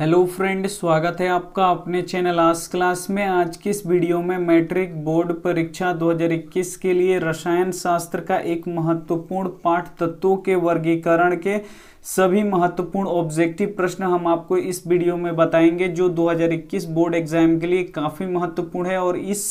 hello friend स्वागत है आपका अपने चैनल आज क्लास में आज की इस वीडियो में मैट्रिक बोर्ड परीक्षा 2021 के लिए रसायन शास्त्र का एक महत्वपूर्ण पाठ तत्वों के वर्गीकरण के सभी महत्वपूर्ण ऑब्जेक्टिव प्रश्न हम आपको इस वीडियो में बताएंगे जो 2021 बोर्ड एग्जाम के लिए काफ़ी महत्वपूर्ण है और इस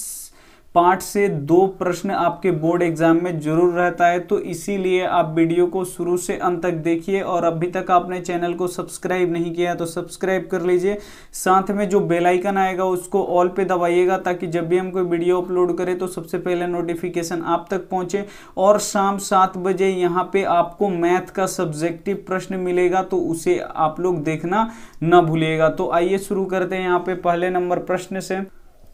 पाँच से दो प्रश्न आपके बोर्ड एग्जाम में जरूर रहता है तो इसीलिए आप वीडियो को शुरू से अंत तक देखिए और अभी तक आपने चैनल को सब्सक्राइब नहीं किया तो सब्सक्राइब कर लीजिए साथ में जो बेल आइकन आएगा उसको ऑल पे दबाइएगा ताकि जब भी हम कोई वीडियो अपलोड करें तो सबसे पहले नोटिफिकेशन आप तक पहुँचे और शाम सात बजे यहाँ पर आपको मैथ का सब्जेक्टिव प्रश्न मिलेगा तो उसे आप लोग देखना न भूलिएगा तो आइए शुरू करते हैं यहाँ पर पहले नंबर प्रश्न से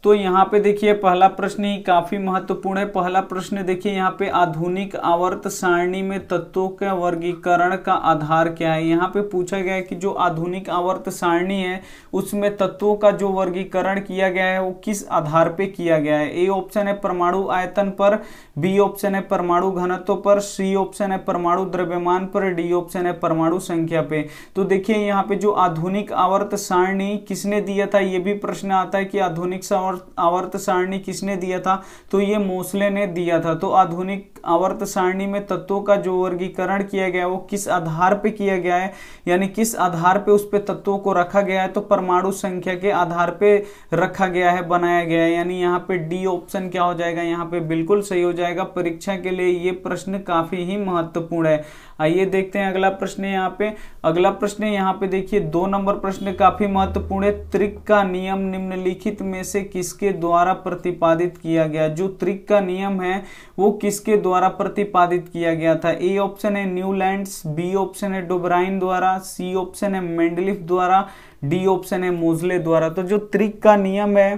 तो यहाँ पे देखिए पहला प्रश्न ही काफी महत्वपूर्ण है पहला प्रश्न देखिए यहाँ पे आधुनिक आवर्त सारणी में तत्वों के वर्गीकरण का आधार क्या है यहाँ पे पूछा गया है कि जो आधुनिक आवर्त सारणी है उसमें तत्वों का जो वर्गीकरण किया गया है वो किस आधार पे किया गया है ए ऑप्शन है परमाणु आयतन पर बी ऑप्शन है परमाणु घनत्व पर सी ऑप्शन है परमाणु द्रव्यमान पर डी ऑप्शन है परमाणु संख्या पे तो देखिये यहाँ पे जो आधुनिक आवर्त सारणी किसने दिया था ये भी प्रश्न आता है कि आधुनिक सावर्त आवर्त सारणी किसने दिया था तो ये मोसले ने दिया था तो आधुनिक आवर्त सारणी में तत्वों का जो वर्गीकरण किया गया वो किस आधार पे किया गया है यानी किस आधार पे उस पर तत्वों को रखा गया है तो परमाणु संख्या के आधार पे रखा गया है बनाया गया है यानी यहाँ पे डी ऑप्शन क्या हो जाएगा यहाँ पे बिल्कुल सही हो जाएगा परीक्षा के लिए ये प्रश्न काफी ही महत्वपूर्ण है आइए देखते हैं अगला प्रश्न यहाँ पे अगला प्रश्न यहाँ पे देखिए दो नंबर प्रश्न काफी महत्वपूर्ण है त्रिक का नियम निम्नलिखित में से किस किसके द्वारा प्रतिपादित किया गया जो त्रिक का नियम है वो किसके द्वारा प्रतिपादित किया गया था ए ऑप्शन है न्यूलैंड्स बी ऑप्शन है डोब्राइन द्वारा सी ऑप्शन है मेंडलिफ द्वारा डी ऑप्शन है मोजले द्वारा तो जो त्रिक का नियम है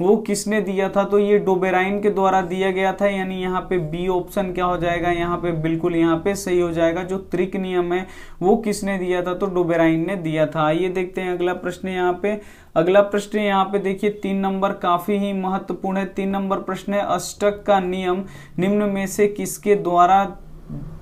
वो किसने दिया था तो ये डोबेराइन के द्वारा दिया गया था यानी यहाँ पे बी ऑप्शन क्या हो जाएगा यहाँ पे बिल्कुल यहाँ पे सही हो जाएगा जो त्रिक नियम है वो किसने दिया था तो डोबेराइन ने दिया था आइए देखते हैं अगला प्रश्न यहाँ पे अगला प्रश्न यहाँ पे देखिए तीन नंबर काफी ही महत्वपूर्ण है तीन नंबर प्रश्न है अष्टक का नियम निम्न में से किसके द्वारा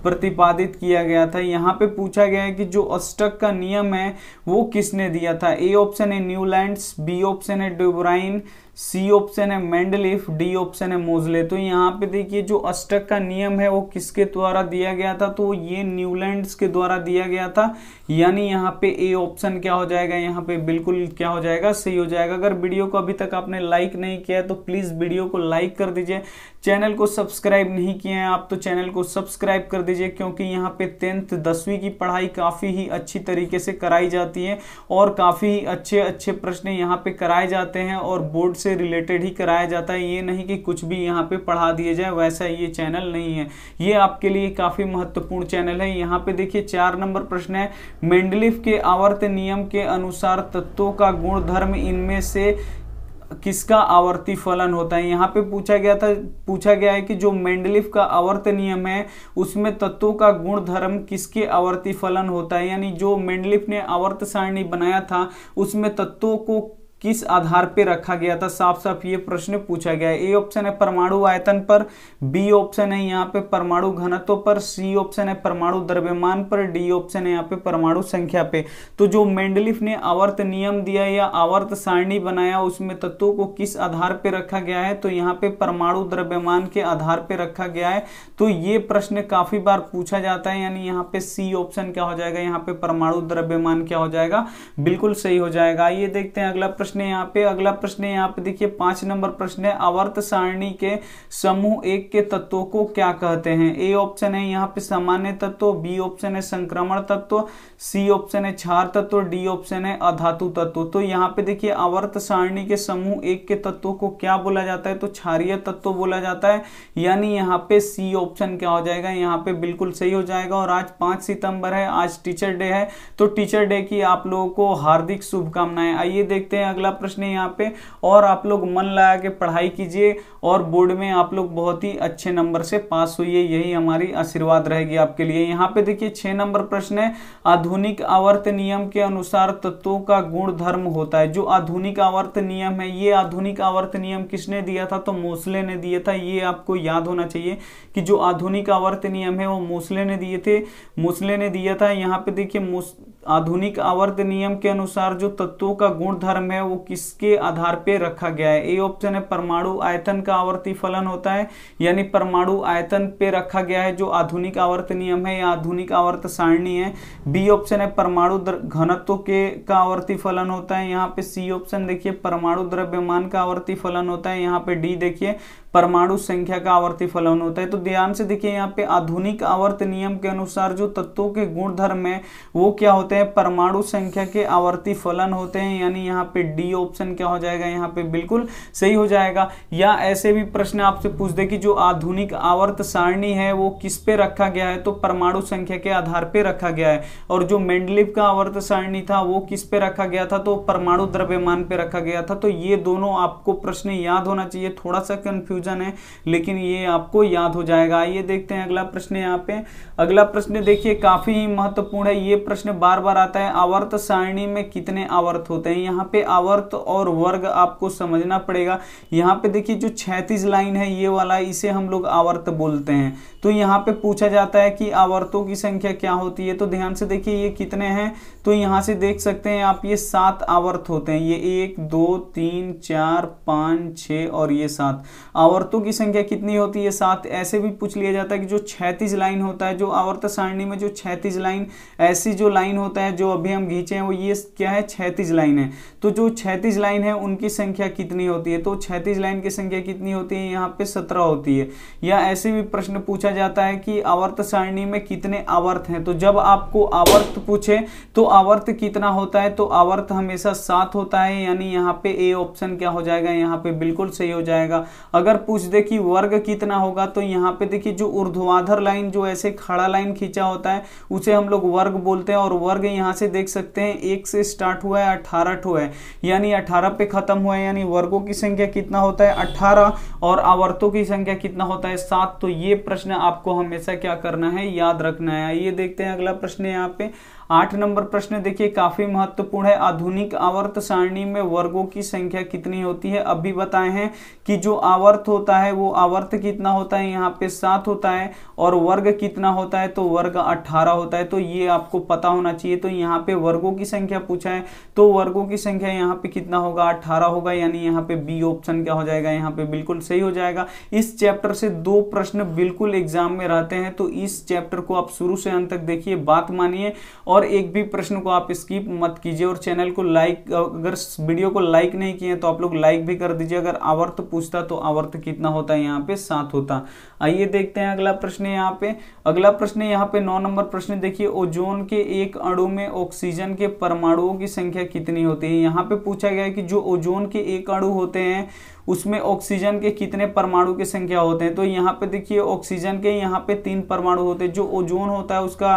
प्रतिपादित किया गया था यहाँ पे पूछा गया है कि जो अष्टक का नियम है वो किसने दिया था ए ऑप्शन है न्यूलैंड्स बी ऑप्शन है डुब्राइन सी ऑप्शन है मेंडलिफ डी ऑप्शन है मोजले तो यहाँ पे देखिए जो अष्टक का नियम है वो किसके द्वारा दिया गया था तो ये न्यूलैंड्स के द्वारा दिया गया था यानी यहाँ पे ए ऑप्शन क्या हो जाएगा यहाँ पे बिल्कुल क्या हो जाएगा सही हो जाएगा अगर वीडियो को अभी तक आपने लाइक नहीं किया है तो प्लीज़ वीडियो को लाइक कर दीजिए चैनल को सब्सक्राइब नहीं किया है आप तो चैनल को सब्सक्राइब कर दीजिए क्योंकि यहाँ पे टेंथ दसवीं की पढ़ाई काफ़ी ही अच्छी तरीके से कराई जाती है और काफ़ी ही अच्छे अच्छे प्रश्न यहाँ पे कराए जाते हैं और बोर्ड से रिलेटेड ही कराया जाता है ये नहीं कि कुछ भी यहाँ पे पढ़ा दिए जाए वैसा ये चैनल नहीं है ये आपके लिए काफ़ी महत्वपूर्ण चैनल है यहाँ पे देखिए चार नंबर प्रश्न है मेंडलिफ के आवर्त नियम के अनुसार तत्वों का गुण धर्म इनमें से किसका आवर्ती फलन होता है यहाँ पे पूछा गया था पूछा गया है कि जो मेंडलिफ का आवर्त नियम है उसमें तत्वों का गुण धर्म किसके आवर्ती फलन होता है यानी जो मेंडलिफ ने आवर्त सारणी बनाया था उसमें तत्वों को किस आधार पर रखा गया था साफ साफ ये प्रश्न पूछा गया है ए ऑप्शन है परमाणु आयतन पर बी ऑप्शन है यहाँ पे परमाणु घनत्व पर सी ऑप्शन है परमाणु द्रव्यमान पर डी ऑप्शन है यहाँ पे परमाणु संख्या पे तो जो मेंडलिफ ने आवर्त नियम दिया या आवर्त सारणी बनाया उसमें तत्वों को किस आधार पर रखा गया है तो यहाँ पे परमाणु द्रव्यमान के आधार पर रखा गया है तो ये प्रश्न काफी बार पूछा जाता है यानी यहाँ पे सी ऑप्शन क्या हो जाएगा यहाँ पे परमाणु द्रव्यमान क्या हो जाएगा बिल्कुल सही हो जाएगा ये देखते हैं अगला प्रश्न प्रश्न है यहाँ पे अगला प्रश्न है यहाँ पे देखिए पांच नंबर प्रश्न है अवर्त सारणी के समूह एक के तत्वों को क्या कहते हैं ए ऑप्शन है यहाँ पे सामान्य तत्व बी ऑप्शन है संक्रमण तत्व सी ऑप्शन है क्षार तत्व डी ऑप्शन है अधातु तत्व तो यहाँ पे देखिए अवर्त सारणी के समूह एक के तत्वों को क्या बोला जाता है तो क्षारिय तत्व बोला जाता है यानी यहाँ पे सी ऑप्शन क्या हो जाएगा यहाँ पे बिल्कुल सही हो जाएगा और आज पांच सितंबर है आज टीचर डे है तो टीचर डे की आप लोगों को हार्दिक शुभकामनाएं आइए देखते हैं अगला प्रश्न है यहाँ पे और आप लोग मन लगा के पढ़ाई कीजिए और बोर्ड में आप लोग बहुत ही अच्छे नंबर से पास हुई यही हमारी आशीर्वाद रहेगी आपके लिए यहाँ पे देखिए छह नंबर प्रश्न है आधुनिक आवर्त नियम के अनुसार तत्वों का गुण धर्म होता है जो आधुनिक आवर्त नियम है ये आधुनिक आवर्त नियम किसने दिया था तो मोसले ने दिया था ये आपको याद होना चाहिए कि जो आधुनिक आवर्त नियम है वो मोसले ने दिए थे मोसले ने दिया था यहाँ पे देखिए आधुनिक आवर्त नियम के अनुसार जो तत्वों का गुण धर्म है वो किसके आधार पे रखा गया है ए ऑप्शन है परमाणु आयतन का आवर्ती फलन होता है यानी परमाणु आयतन पे रखा गया है जो आधुनिक आवर्त नियम है या आधुनिक आवर्त सारणी है बी ऑप्शन है परमाणु घनत्व के का आवर्ती फलन होता है यहाँ पे सी ऑप्शन देखिए परमाणु द्रव्यमान का आवर्ती फलन होता है यहाँ पे डी देखिए परमाणु संख्या का आवर्ती फलन होता है तो ध्यान से देखिए यहाँ पे आधुनिक आवर्त नियम के अनुसार जो तत्वों के गुण धर्म है वो क्या होते हैं परमाणु संख्या के आवर्ती फलन होते हैं यानी यहाँ पे डी ऑप्शन क्या हो जाएगा यहाँ पे बिल्कुल सही हो जाएगा या ऐसे भी प्रश्न आपसे पूछ दे कि जो आधुनिक आवर्त सारणी है वो किस पे रखा गया है तो परमाणु संख्या के आधार पर रखा गया है और जो मेंडलिप का आवर्त सारणी था वो किस पे रखा गया था तो परमाणु द्रव्यमान पे रखा गया था तो ये दोनों आपको प्रश्न याद होना चाहिए थोड़ा सा कंफ्यूजन क्वेश्चन है लेकिन ये आपको याद हो जाएगा आइए देखते हैं अगला प्रश्न यहाँ पे अगला प्रश्न देखिए काफी महत्वपूर्ण है ये प्रश्न बार बार आता है आवर्त सारणी में कितने आवर्त होते हैं यहाँ पे आवर्त और वर्ग आपको समझना पड़ेगा यहाँ पे देखिए जो छैतीस लाइन है ये वाला इसे हम लोग आवर्त बोलते हैं तो यहाँ पे पूछा जाता है कि आवर्तों की संख्या क्या होती है तो ध्यान से देखिए ये कितने हैं तो यहां से देख सकते हैं आप ये सात आवर्त होते हैं ये एक दो तीन चार पांच छ और ये सात आवर्तों की संख्या कितनी होती है सात ऐसे भी पूछ लिया जाता है कि जो छैतीस लाइन होता है जो आवर्त सारणी में जो छैतीस लाइन ऐसी जो लाइन होता है जो अभी हम घींचे हैं वो ये क्या है छैतीस लाइन है तो जो छैतीस लाइन है उनकी संख्या कितनी होती है तो छैतीस लाइन की संख्या कितनी होती है यहाँ पे सत्रह होती है या ऐसे भी प्रश्न पूछा जाता है कि आवर्त सारणी में कितने आवर्त हैं तो जब आपको आवर्त पूछे तो आवर्त कितना होता है तो आवर्त हमेशा सात होता है यानी यहाँ पे ए ऑप्शन क्या हो जाएगा यहाँ पे बिल्कुल सही हो जाएगा अगर पूछ दे कि वर्ग कितना होगा तो यहाँ पे देखिए जो ऊर्ध्वाधर लाइन जो ऐसे खड़ा लाइन खींचा होता है उसे हम लोग वर्ग बोलते हैं और वर्ग यहाँ से देख सकते हैं एक से स्टार्ट हुआ है अठारह टू है यानी अठारह पे खत्म हुआ है यानी वर्गों की संख्या कितना होता है अठारह और आवर्तों की संख्या कितना होता है सात तो ये प्रश्न आपको हमेशा क्या करना है याद रखना है ये देखते हैं अगला प्रश्न यहाँ पे आठ नंबर प्रश्न देखिए काफी महत्वपूर्ण है आधुनिक आवर्त सारणी में वर्गों की संख्या कितनी होती है अभी बताए हैं कि जो आवर्त होता है वो आवर्त कितना होता है यहाँ पे सात होता है और वर्ग कितना होता है तो वर्ग अठारह होता है तो ये आपको पता होना चाहिए तो यहाँ पे वर्गों की संख्या पूछा है तो वर्गों की संख्या यहाँ पे कितना होगा अठारह होगा यानी यहाँ पे बी ऑप्शन क्या हो जाएगा यहाँ पे बिल्कुल सही हो जाएगा इस चैप्टर से दो प्रश्न बिल्कुल एग्जाम में रहते हैं तो इस चैप्टर को आप शुरू से अंत तक देखिए बात मानिए और और एक भी प्रश्न को आप स्किप मत कीजिए और चैनल को लाइक अगर वीडियो को लाइक नहीं किए तो आप लोग लाइक भी कर दीजिए अगर आवर्त पूछता तो आवर्त कितना होता है यहाँ पे सात होता आइए देखते हैं अगला प्रश्न यहाँ पे अगला प्रश्न यहाँ पे नौ नंबर प्रश्न देखिए ओजोन के एक अणु में ऑक्सीजन के परमाणुओं की संख्या कितनी होती है यहाँ पे पूछा गया है कि जो ओजोन के एक अणु होते हैं उसमें ऑक्सीजन के कितने परमाणु की संख्या होते हैं तो यहाँ पे देखिए ऑक्सीजन के यहाँ पे तीन परमाणु होते हैं जो ओजोन होता है उसका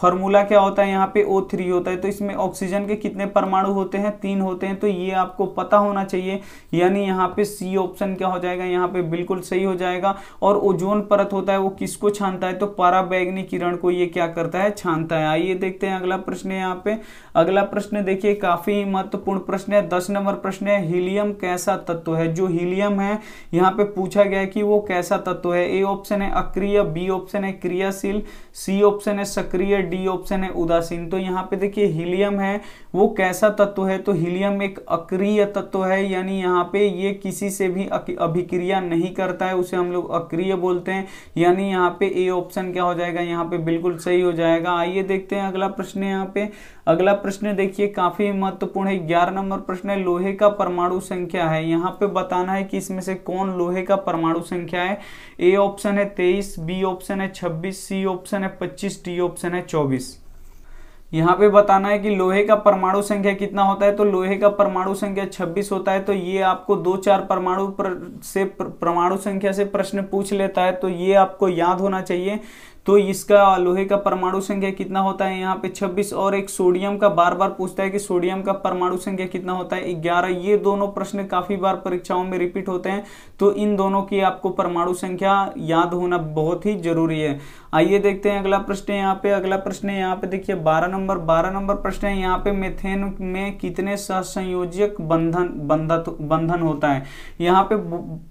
फॉर्मूला क्या होता है यहाँ पे ओ थ्री होता है तो इसमें ऑक्सीजन के कितने परमाणु होते हैं तीन होते हैं तो ये आपको पता होना चाहिए यानी यहाँ पे सी ऑप्शन क्या हो जाएगा यहाँ पे बिल्कुल सही हो जाएगा और ओजोन परत होता है वो किसको छानता है तो पराबैगनी किरण को ये क्या करता है छानता है आइए देखते हैं अगला प्रश्न है यहाँ पे अगला प्रश्न देखिए काफी महत्वपूर्ण प्रश्न है दस नंबर प्रश्न है हीलियम कैसा तत्व है जो हीलियम है यहाँ पे पूछा गया कि वो कैसा तत्व है ए ऑप्शन है अक्रिय बी ऑप्शन है क्रियाशील सी ऑप्शन है सक्रिय डी ऑप्शन है उदासीन तो यहाँ पे देखिए हीलियम है वो कैसा तत्व है तो हीलियम एक अक्रिय तत्व है यानी यहाँ पे ये किसी से भी अभिक्रिया नहीं करता है उसे हम लोग अक्रिय बोलते हैं यानी यहाँ पे ए ऑप्शन क्या हो जाएगा यहाँ पे बिल्कुल सही हो जाएगा आइए देखते हैं अगला प्रश्न यहाँ पे अगला प्रश्न देखिए काफी महत्वपूर्ण है ग्यारह नंबर प्रश्न है लोहे का परमाणु संख्या है यहाँ पे बताना है कि इसमें से कौन लोहे का परमाणु संख्या है ए ऑप्शन है तेईस बी ऑप्शन है छब्बीस सी ऑप्शन है पच्चीस डी ऑप्शन है चौबीस यहाँ पे बताना है कि लोहे का परमाणु संख्या कितना होता है तो लोहे का परमाणु संख्या 26 होता है तो ये आपको दो चार परमाणु पर से परमाणु संख्या से प्रश्न पूछ लेता है तो ये आपको याद होना चाहिए तो इसका लोहे का परमाणु संख्या कितना होता है यहाँ पे 26 और एक सोडियम का बार बार पूछता है कि सोडियम का परमाणु संख्या कितना होता है 11 ये दोनों प्रश्न काफी बार परीक्षाओं में रिपीट होते हैं तो इन दोनों की आपको परमाणु संख्या याद होना बहुत ही जरूरी है आइए देखते हैं अगला प्रश्न यहाँ पे अगला प्रश्न है यहाँ पे देखिए बारह नंबर बारह नंबर प्रश्न है यहाँ पे मेथेन में कितने सहसंयोजक बंधन बंधत बंधन होता है यहाँ पे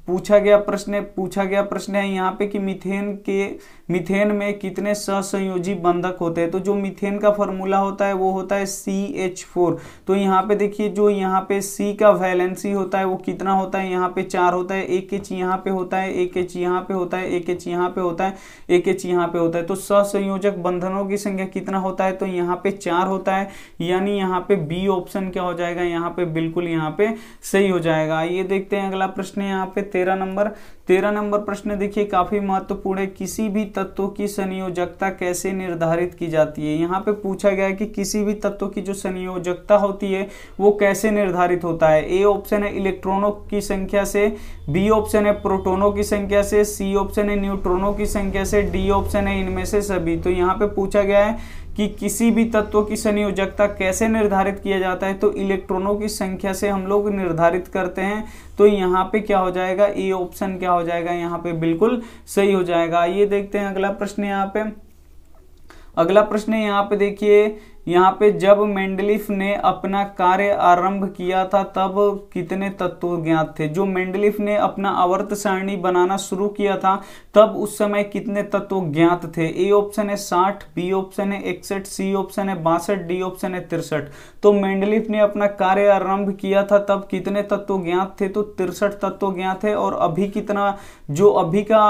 पूछा गया प्रश्न पूछा गया प्रश्न है यहाँ पे कि मिथेन के मिथेन में कितने सहसंयोजी बंधक होते हैं तो जो मिथेन का फॉर्मूला होता है वो होता है सी एच फोर तो यहाँ पे देखिए जो यहाँ पे सी का वैलेंसी होता है वो कितना होता है यहाँ पे चार होता है एक एच यहाँ पे होता है एक एच यहाँ पे होता है एक एच यहाँ पे होता है एक एच यहाँ पे होता है तो ससंयोजक बंधनों की संख्या कितना होता है तो यहाँ पे चार होता है यानी यहाँ पे बी ऑप्शन क्या हो जाएगा यहाँ पे बिल्कुल यहाँ पे सही हो जाएगा ये देखते हैं अगला प्रश्न यहाँ पे तेरह नंबर तेरह नंबर प्रश्न देखिए काफी महत्वपूर्ण है किसी भी तत्व की संयोजकता कैसे निर्धारित की जाती है यहाँ पे पूछा गया है कि किसी भी तत्व की जो संयोजकता होती है वो कैसे निर्धारित होता है ए ऑप्शन है इलेक्ट्रॉनों की संख्या से बी ऑप्शन है प्रोटोनों की संख्या से सी ऑप्शन है न्यूट्रॉनों की संख्या से डी ऑप्शन क्वेश्चन है इनमें से सभी तो यहाँ पे पूछा गया है कि किसी भी तत्व की संयोजकता कैसे निर्धारित किया जाता है तो इलेक्ट्रॉनों की संख्या से हम लोग निर्धारित करते हैं तो यहाँ पे क्या हो जाएगा ए ऑप्शन क्या हो जाएगा यहाँ पे बिल्कुल सही हो जाएगा ये देखते हैं अगला प्रश्न यहाँ पे अगला प्रश्न यहाँ पे देखिए यहाँ पे जब मेंडलिफ ने अपना कार्य आरंभ किया था तब कितने तत्व ज्ञात थे जो मेंडलिफ ने अपना अवर्त सारणी बनाना शुरू किया था तब उस समय कितने तत्व ज्ञात थे ए ऑप्शन है साठ बी ऑप्शन है इकसठ सी ऑप्शन है बासठ डी ऑप्शन है तिरसठ तो मेंडलिफ ने अपना कार्य आरंभ किया था तब कितने तत्व ज्ञात थे तो तिरसठ तत्व ज्ञात है और अभी कितना जो अभी का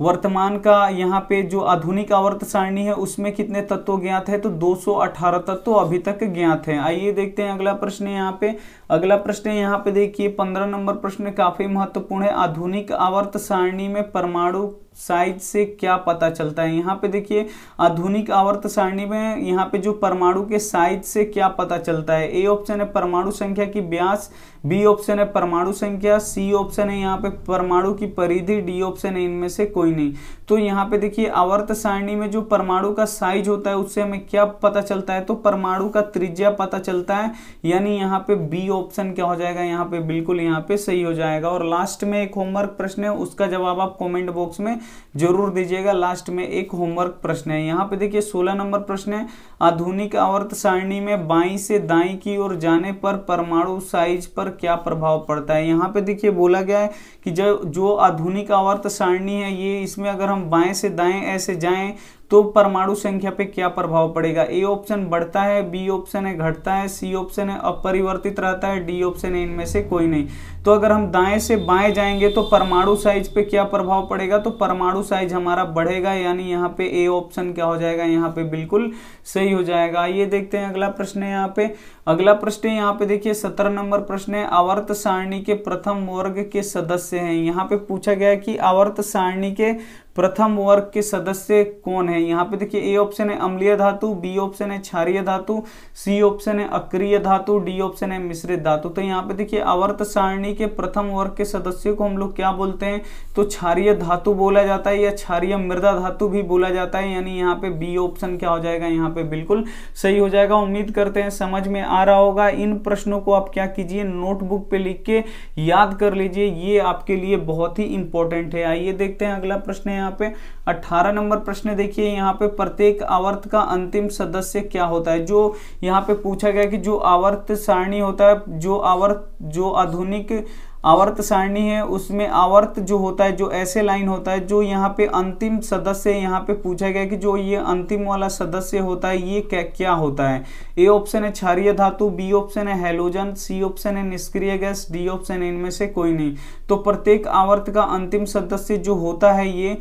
वर्तमान का यहाँ पे जो आधुनिक आवर्त सारणी है उसमें कितने तत्व ज्ञात है तो 218 तत्व अभी तक ज्ञात हैं आइए देखते हैं अगला प्रश्न यहाँ पे अगला प्रश्न यहाँ पे देखिए 15 नंबर प्रश्न काफी महत्वपूर्ण है आधुनिक आवर्त सारणी में परमाणु साइज से क्या पता चलता है यहाँ पे देखिए आधुनिक आवर्त सारणी में यहाँ पे जो परमाणु के साइज से क्या पता चलता है ए ऑप्शन है परमाणु संख्या की ब्यास बी ऑप्शन है परमाणु संख्या सी ऑप्शन है यहाँ पे परमाणु की परिधि डी ऑप्शन है इनमें से कोई नहीं तो यहाँ पे देखिए आवर्त सारणी में जो परमाणु का साइज होता है उससे हमें क्या पता चलता है तो परमाणु का त्रिज्या पता चलता है यानी यहाँ पे बी ऑप्शन क्या हो जाएगा यहाँ पे बिल्कुल यहाँ पे सही हो जाएगा और लास्ट में एक होमवर्क प्रश्न है उसका जवाब आप कॉमेंट बॉक्स में जरूर दीजिएगा लास्ट में एक होमवर्क प्रश्न है यहाँ पे देखिए 16 नंबर प्रश्न है आधुनिक आवर्त सारणी में बाई से दाई की ओर जाने पर परमाणु साइज पर क्या प्रभाव पड़ता है यहाँ पे देखिए बोला गया है कि जो जो आधुनिक आवर्त सारणी है ये इसमें अगर हम बाएं से दाएं ऐसे जाएं तो परमाणु संख्या पे क्या प्रभाव पड़ेगा ए ऑप्शन बढ़ता है बी ऑप्शन है घटता है सी ऑप्शन है अपरिवर्तित रहता है डी ऑप्शन है इनमें से कोई नहीं तो अगर हम दाएं से बाएं जाएंगे तो परमाणु साइज पे क्या प्रभाव पड़ेगा तो परमाणु साइज हमारा बढ़ेगा यानी यहाँ पे ए ऑप्शन क्या हो जाएगा यहाँ पे बिल्कुल सही हो जाएगा ये देखते हैं अगला प्रश्न है यहाँ पे अगला प्रश्न यहाँ पे देखिए सत्रह नंबर प्रश्न है आवर्त सारणी के प्रथम वर्ग के सदस्य हैं यहाँ पे पूछा गया कि आवर्त सारणी के प्रथम वर्ग के सदस्य कौन है यहाँ पे देखिए ए ऑप्शन है अम्लीय धातु बी ऑप्शन है क्षारीय धातु सी ऑप्शन है अक्रिय धातु डी ऑप्शन है मिश्रित धातु तो यहाँ पे देखिए आवर्त सारणी के प्रथम वर्ग के सदस्य को हम लोग क्या बोलते हैं तो क्षारिय धातु बोला जाता है या क्षारिय मृदा धातु भी बोला जाता है यानी यहाँ पे बी ऑप्शन क्या हो जाएगा यहाँ पे बिल्कुल सही हो जाएगा उम्मीद करते हैं समझ में आ रहा होगा इन प्रश्नों को आप क्या कीजिए नोटबुक पे लिख के याद कर लीजिए ये आपके लिए बहुत ही इंपॉर्टेंट है आइए देखते हैं अगला प्रश्न है यहाँ पे अठारह नंबर प्रश्न देखिए यहाँ पे प्रत्येक आवर्त का अंतिम सदस्य क्या होता है जो यहाँ पे पूछा गया कि जो आवर्त सारणी होता है जो आवर्त जो आधुनिक आवर्त सारणी है उसमें आवर्त जो होता है जो ऐसे लाइन होता है जो यहाँ पे अंतिम सदस्य यहाँ पे पूछा गया कि जो ये अंतिम वाला सदस्य होता है ये क्या क्या होता है ए ऑप्शन है क्षारिय धातु बी ऑप्शन है हेलोजन सी ऑप्शन है निष्क्रिय गैस डी ऑप्शन है इनमें से कोई नहीं तो प्रत्येक आवर्त का अंतिम सदस्य जो होता है ये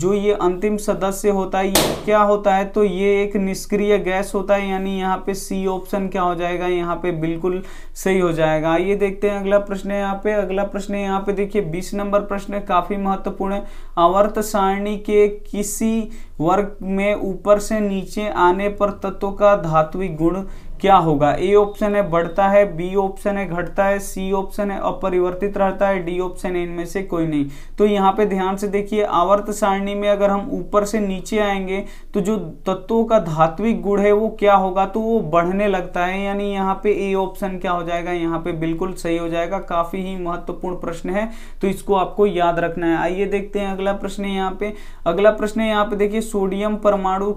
जो ये अंतिम सदस्य होता है ये क्या होता है तो ये एक निष्क्रिय गैस होता है यानी यहाँ पे सी ऑप्शन क्या हो जाएगा यहाँ पे बिल्कुल सही हो जाएगा आइए देखते हैं अगला प्रश्न है यहाँ पे अगला प्रश्न है यहाँ पे देखिए बीस नंबर प्रश्न काफी महत्वपूर्ण है अवर्त सारणी के किसी वर्ग में ऊपर से नीचे आने पर तत्व का धात्विक गुण क्या होगा ए ऑप्शन है बढ़ता है बी ऑप्शन है घटता है सी ऑप्शन है अपरिवर्तित रहता है डी ऑप्शन है इनमें से कोई नहीं तो यहाँ पे ध्यान से देखिए आवर्त सारणी में अगर हम ऊपर से नीचे आएंगे तो जो तत्वों का धात्विक गुण है वो क्या होगा तो वो बढ़ने लगता है यानी यहाँ पे ए ऑप्शन क्या हो जाएगा यहाँ पे बिल्कुल सही हो जाएगा काफी ही महत्वपूर्ण प्रश्न है तो इसको आपको याद रखना है आइए देखते हैं अगला प्रश्न यहाँ पे अगला प्रश्न यहाँ पे देखिए सोडियम परमाणु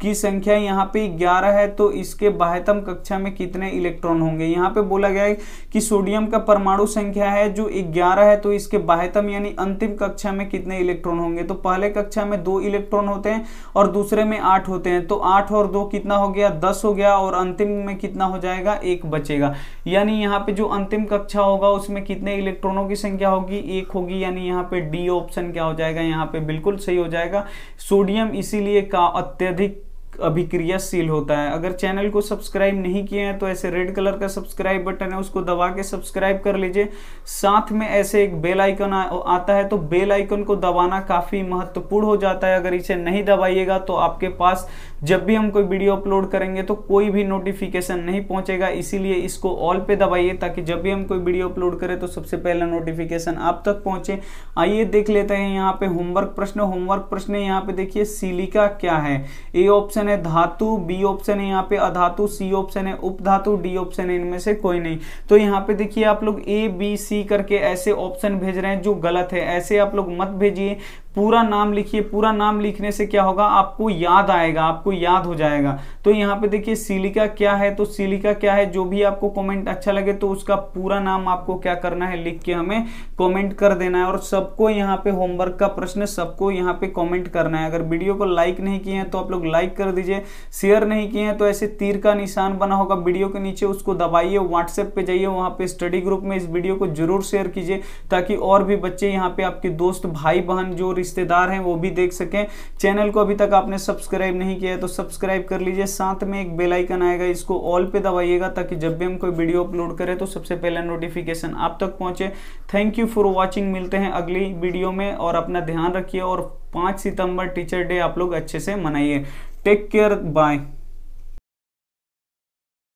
की संख्या यहाँ पे 11 है तो इसके बाह्यतम कक्षा में कितने इलेक्ट्रॉन होंगे यहाँ पे बोला गया है कि सोडियम का परमाणु संख्या है जो 11 है तो इसके बाह्यतम यानी अंतिम कक्षा में कितने इलेक्ट्रॉन होंगे तो पहले कक्षा में दो इलेक्ट्रॉन होते हैं और दूसरे में आठ होते हैं तो आठ और दो कितना हो गया दस हो गया और अंतिम में कितना हो जाएगा एक बचेगा यानी यहाँ पे जो अंतिम कक्षा होगा उसमें कितने इलेक्ट्रॉनों की संख्या होगी एक होगी यानी यहाँ पे डी ऑप्शन क्या हो जाएगा यहाँ पे बिल्कुल सही हो जाएगा सोडियम इसीलिए का अत्यधिक अभिक्रियाशील होता है अगर चैनल को सब्सक्राइब नहीं किए हैं तो ऐसे रेड कलर का सब्सक्राइब बटन है उसको दबा के सब्सक्राइब कर लीजिए साथ में ऐसे एक बेल आइकन आता है तो बेल आइकन को दबाना काफ़ी महत्वपूर्ण हो जाता है अगर इसे नहीं दबाइएगा तो आपके पास जब भी हम कोई वीडियो अपलोड करेंगे तो कोई भी नोटिफिकेशन नहीं पहुंचेगा इसीलिए इसको ऑल पे दबाइए ताकि जब भी हम कोई वीडियो अपलोड करें तो सबसे पहला नोटिफिकेशन आप तक पहुंचे आइए देख लेते हैं यहाँ पे होमवर्क प्रश्न होमवर्क प्रश्न यहाँ पे देखिए सिलिका क्या है ए ऑप्शन ऑप्शन है धातु बी ऑप्शन है यहाँ पे अधातु सी ऑप्शन है उपधातु डी ऑप्शन है इनमें से कोई नहीं तो यहाँ पे देखिए आप लोग ए बी सी करके ऐसे ऑप्शन भेज रहे हैं जो गलत है ऐसे आप लोग मत भेजिए पूरा नाम लिखिए पूरा नाम लिखने से क्या होगा आपको याद आएगा आपको याद हो जाएगा तो यहाँ पे देखिए सिलिका क्या है तो सिलिका क्या है जो भी आपको कमेंट अच्छा लगे तो उसका पूरा नाम आपको क्या करना है लिख के हमें कमेंट कर देना है और सबको यहाँ पे होमवर्क का प्रश्न सबको यहाँ पे कमेंट करना है अगर वीडियो को लाइक नहीं किए हैं तो आप लोग लाइक कर दीजिए शेयर नहीं किए हैं तो ऐसे तीर का निशान बना होगा वीडियो के नीचे उसको दबाइए व्हाट्सएप पे जाइए वहाँ पे स्टडी ग्रुप में इस वीडियो को जरूर शेयर कीजिए ताकि और भी बच्चे यहाँ पे आपके दोस्त भाई बहन जो रिश्तेदार हैं वो भी देख सकें चैनल को अभी तक आपने सब्सक्राइब नहीं किया है तो सब्सक्राइब कर लीजिए साथ में एक बेलाइकन आएगा इसको ऑल पे दबाइएगा ताकि जब भी हम कोई वीडियो अपलोड करें तो सबसे पहले नोटिफिकेशन आप तक पहुंचे थैंक यू फॉर वॉचिंग मिलते हैं अगली वीडियो में और अपना ध्यान रखिए और पाँच सितंबर टीचर डे आप लोग अच्छे से मनाइए टेक केयर बाय